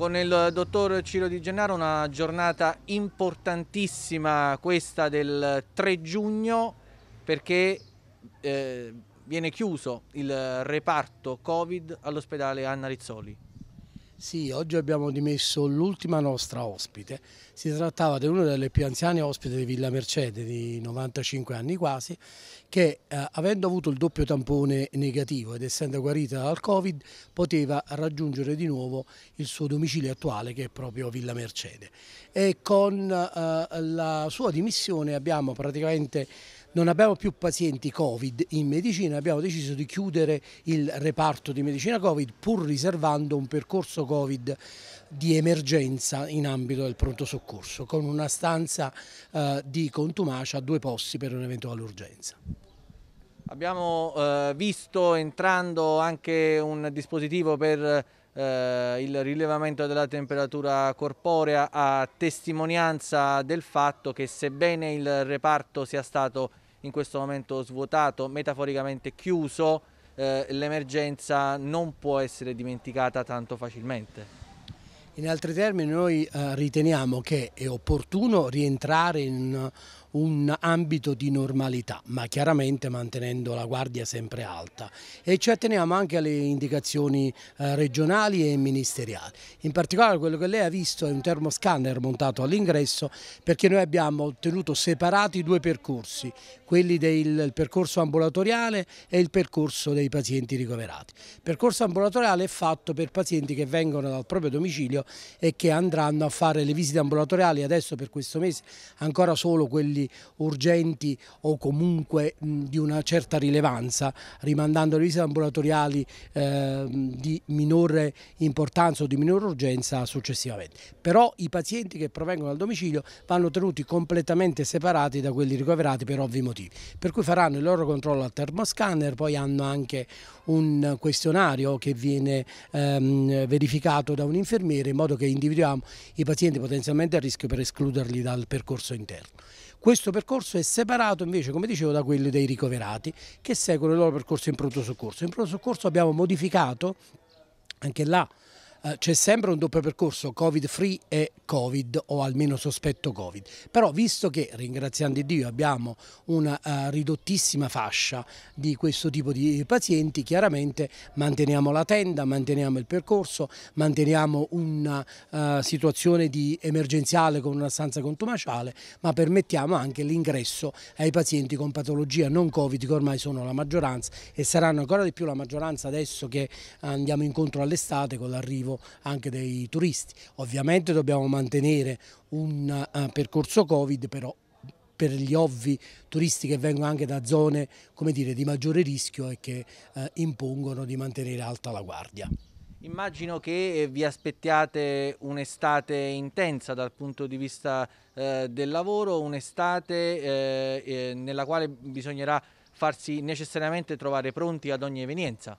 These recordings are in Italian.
con il dottor Ciro Di Gennaro, una giornata importantissima questa del 3 giugno perché eh, viene chiuso il reparto Covid all'ospedale Anna Rizzoli. Sì, oggi abbiamo dimesso l'ultima nostra ospite. Si trattava di una delle più anziane ospite di Villa Mercedes, di 95 anni quasi, che eh, avendo avuto il doppio tampone negativo ed essendo guarita dal Covid, poteva raggiungere di nuovo il suo domicilio attuale che è proprio Villa Mercedes. E con eh, la sua dimissione abbiamo praticamente non abbiamo più pazienti Covid in medicina, abbiamo deciso di chiudere il reparto di medicina Covid pur riservando un percorso Covid di emergenza in ambito del pronto soccorso con una stanza eh, di contumacia a due posti per un'eventuale urgenza. Abbiamo eh, visto entrando anche un dispositivo per eh, il rilevamento della temperatura corporea a testimonianza del fatto che sebbene il reparto sia stato in questo momento svuotato, metaforicamente chiuso, eh, l'emergenza non può essere dimenticata tanto facilmente. In altri termini noi eh, riteniamo che è opportuno rientrare in un ambito di normalità, ma chiaramente mantenendo la guardia sempre alta e ci atteniamo anche alle indicazioni eh, regionali e ministeriali. In particolare quello che lei ha visto è un termoscanner montato all'ingresso perché noi abbiamo ottenuto separati due percorsi, quelli del percorso ambulatoriale e il percorso dei pazienti ricoverati. Il percorso ambulatoriale è fatto per pazienti che vengono dal proprio domicilio e che andranno a fare le visite ambulatoriali adesso per questo mese ancora solo quelli utili, urgenti o comunque di una certa rilevanza, rimandando le visite ambulatoriali ehm, di minore importanza o di minore urgenza successivamente. Però i pazienti che provengono dal domicilio vanno tenuti completamente separati da quelli ricoverati per ovvi motivi, per cui faranno il loro controllo al termoscanner, poi hanno anche un questionario che viene ehm, verificato da un infermiere in modo che individuiamo i pazienti potenzialmente a rischio per escluderli dal percorso interno. Questo percorso è separato invece, come dicevo, da quello dei ricoverati che seguono il loro percorso in pronto soccorso. In pronto soccorso abbiamo modificato anche là eh, c'è sempre un doppio percorso covid free e covid o almeno sospetto covid però visto che ringraziando Dio abbiamo una eh, ridottissima fascia di questo tipo di pazienti chiaramente manteniamo la tenda manteniamo il percorso manteniamo una eh, situazione di emergenziale con una stanza contumaciale ma permettiamo anche l'ingresso ai pazienti con patologia non covid che ormai sono la maggioranza e saranno ancora di più la maggioranza adesso che andiamo incontro all'estate con l'arrivo arrivo anche dei turisti. Ovviamente dobbiamo mantenere un eh, percorso Covid, però per gli ovvi turisti che vengono anche da zone dire, di maggiore rischio e che eh, impongono di mantenere alta la guardia. Immagino che eh, vi aspettiate un'estate intensa dal punto di vista eh, del lavoro, un'estate eh, eh nella quale bisognerà farsi necessariamente trovare pronti ad ogni evenienza.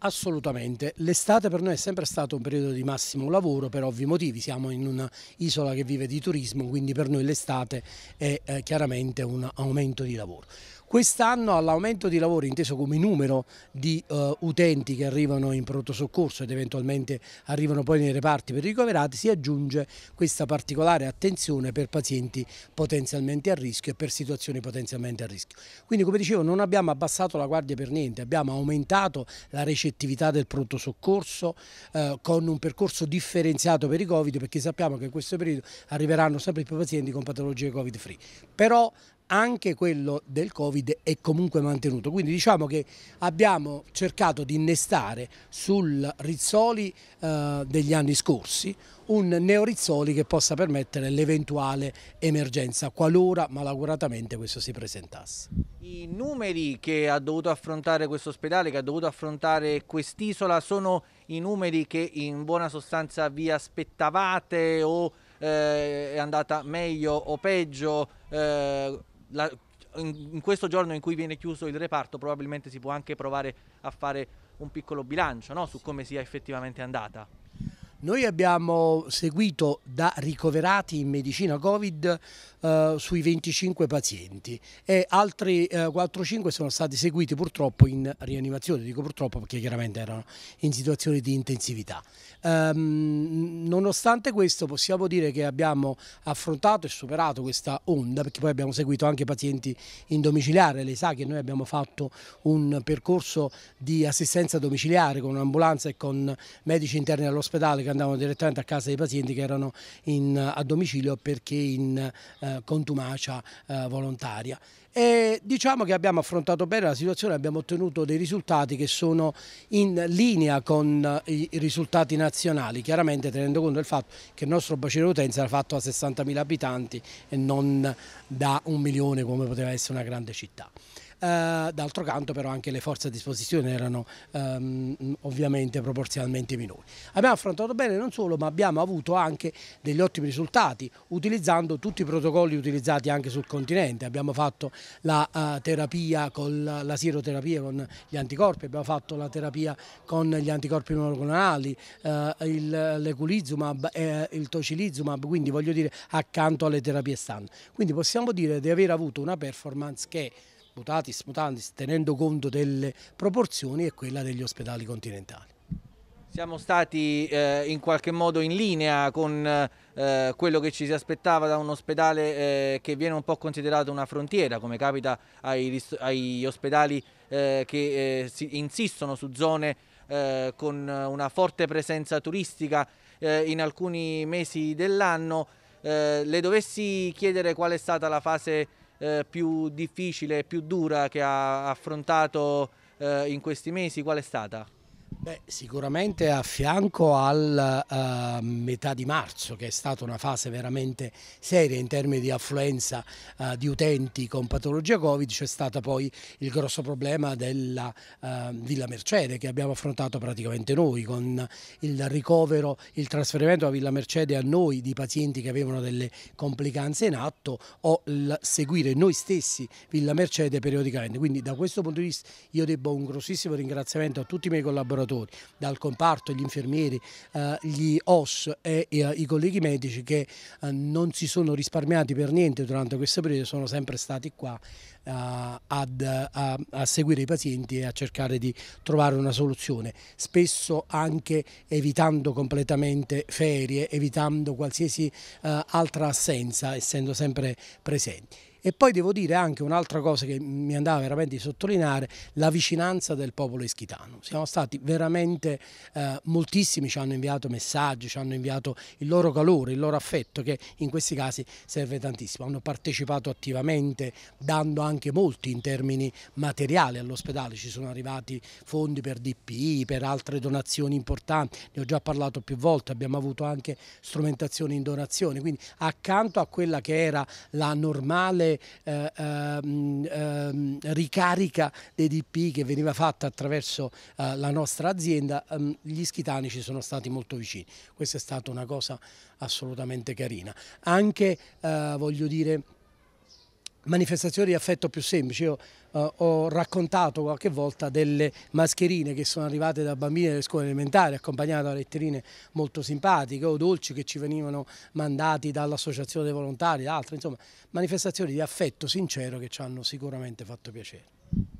Assolutamente, l'estate per noi è sempre stato un periodo di massimo lavoro per ovvi motivi, siamo in un'isola che vive di turismo, quindi per noi l'estate è eh, chiaramente un aumento di lavoro. Quest'anno all'aumento di lavori, inteso come numero di uh, utenti che arrivano in pronto soccorso ed eventualmente arrivano poi nei reparti per i ricoverati, si aggiunge questa particolare attenzione per pazienti potenzialmente a rischio e per situazioni potenzialmente a rischio. Quindi come dicevo non abbiamo abbassato la guardia per niente, abbiamo aumentato la recettività del pronto soccorso uh, con un percorso differenziato per i Covid perché sappiamo che in questo periodo arriveranno sempre più pazienti con patologie Covid free. Però anche quello del Covid è comunque mantenuto. Quindi diciamo che abbiamo cercato di innestare sul Rizzoli eh, degli anni scorsi un neo Rizzoli che possa permettere l'eventuale emergenza, qualora malauguratamente questo si presentasse. I numeri che ha dovuto affrontare questo ospedale, che ha dovuto affrontare quest'isola, sono i numeri che in buona sostanza vi aspettavate o eh, è andata meglio o peggio? Eh, la, in, in, questo giorno in cui viene chiuso il reparto probabilmente si può anche provare a fare un piccolo bilancio no? su come sia effettivamente andata. Noi abbiamo seguito da ricoverati in medicina Covid eh, sui 25 pazienti e altri eh, 4-5 sono stati seguiti purtroppo in rianimazione, dico purtroppo perché chiaramente erano in situazioni di intensività. Um, nonostante questo possiamo dire che abbiamo affrontato e superato questa onda perché poi abbiamo seguito anche pazienti in domiciliare, lei sa che noi abbiamo fatto un percorso di assistenza domiciliare con un'ambulanza e con medici interni all'ospedale che andavano direttamente a casa dei pazienti che erano in, a domicilio perché in eh, eh, contumacia eh, volontaria. E diciamo che abbiamo affrontato bene la situazione, abbiamo ottenuto dei risultati che sono in linea con eh, i risultati nazionali, chiaramente tenendo conto del fatto che il nostro bacino utenza era fatto a 60.000 abitanti e non da un milione come poteva essere una grande città. Eh, d'altro canto però anche le forze a disposizione erano ehm, ovviamente proporzionalmente minori. Abbiamo affrontato bene non solo ma abbiamo avuto anche degli ottimi risultati utilizzando tutti i protocolli utilizzati anche sul continente, abbiamo fatto la eh, terapia con la, la siroterapia con gli anticorpi, abbiamo fatto la terapia con gli anticorpi monoclonali, eh, l'eculizumab, eh, il tocilizumab, quindi voglio dire accanto alle terapie stand. Quindi possiamo dire di aver avuto una performance che mutatis mutandis, tenendo conto delle proporzioni, è quella degli ospedali continentali. Siamo stati eh, in qualche modo in linea con eh, quello che ci si aspettava da un ospedale eh, che viene un po' considerato una frontiera, come capita ai, agli ospedali eh, che eh, insistono su zone eh, con una forte presenza turistica in alcuni mesi dell'anno. le dovessi chiedere qual è stata la fase eh, più difficile, più dura che ha affrontato eh, in questi mesi, qual è stata? Beh, sicuramente a fianco al uh, metà di marzo, che è stata una fase veramente seria in termini di affluenza uh, di utenti con patologia Covid, c'è stato poi il grosso problema della uh, Villa Mercede che abbiamo affrontato praticamente noi con il ricovero, il trasferimento a Villa Mercede a noi di pazienti che avevano delle complicanze in atto o il seguire noi stessi Villa Mercede periodicamente. Quindi da questo punto di vista io debbo un grossissimo ringraziamento a tutti i miei collaboratori lavoratori, dal comparto, gli infermieri, eh, gli OS e eh, i colleghi medici che eh, non si sono risparmiati per niente durante questo periodo, sono sempre stati qua ad, a, a, seguire i pazienti e a cercare di trovare una soluzione, spesso anche evitando completamente ferie, evitando qualsiasi uh, altra assenza, essendo sempre presenti. E poi devo dire anche un'altra cosa che mi andava veramente di sottolineare, la vicinanza del popolo ischitano. Siamo stati veramente eh, moltissimi, ci hanno inviato messaggi, ci hanno inviato il loro calore, il loro affetto che in questi casi serve tantissimo. Hanno partecipato attivamente dando anche molti in termini materiali all'ospedale, ci sono arrivati fondi per DPI, per altre donazioni importanti, ne ho già parlato più volte, abbiamo avuto anche strumentazioni in donazione, quindi accanto a quella che era la normale eh, ehm, ehm, ricarica dei DP che veniva fatta attraverso eh, la nostra azienda, ehm, gli schitani ci sono stati molto vicini. Questa è stata una cosa assolutamente carina. Anche, eh, voglio dire, manifestazioni di affetto più semplici. Io eh, ho raccontato qualche volta delle mascherine che sono arrivate da bambini delle scuole elementari accompagnate da letterine molto simpatiche o dolci che ci venivano mandati dall'associazione dei volontari, da altre, insomma manifestazioni di affetto sincero che ci hanno sicuramente fatto piacere.